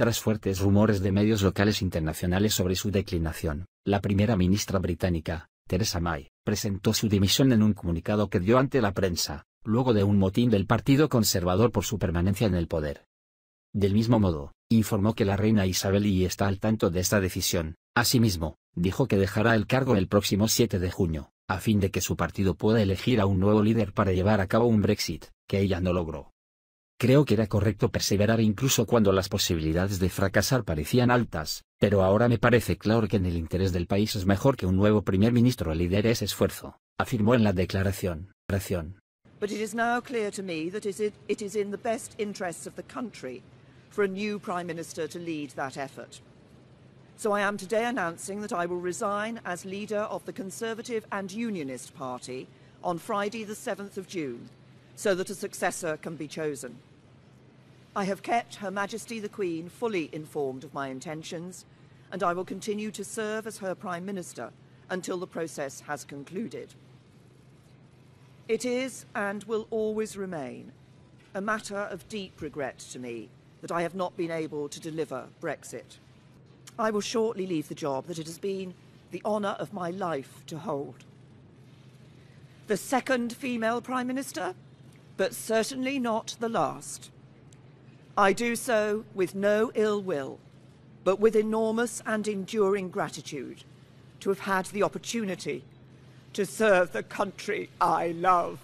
Tras fuertes rumores de medios locales internacionales sobre su declinación, la primera ministra británica, Theresa May, presentó su dimisión en un comunicado que dio ante la prensa, luego de un motín del Partido Conservador por su permanencia en el poder. Del mismo modo, informó que la reina Isabel y está al tanto de esta decisión. Asimismo, dijo que dejará el cargo el próximo 7 de junio, a fin de que su partido pueda elegir a un nuevo líder para llevar a cabo un Brexit, que ella no logró. Creo que era correcto perseverar incluso cuando las posibilidades de fracasar parecían altas, pero ahora me parece claro que en el interés del país es mejor que un nuevo primer ministro lidere ese esfuerzo, afirmó en la declaración. But it is now clear to me that it is in the best interests of the country for a new prime minister to lead that effort. So I am today announcing that I will resign as leader of the Conservative and Unionist Party on Friday the 7th of June so that a successor can be chosen. I have kept Her Majesty the Queen fully informed of my intentions, and I will continue to serve as her Prime Minister until the process has concluded. It is and will always remain a matter of deep regret to me that I have not been able to deliver Brexit. I will shortly leave the job that it has been the honour of my life to hold. The second female Prime Minister, but certainly not the last. I do so with no ill will, but with enormous and enduring gratitude to have had the opportunity to serve the country I love.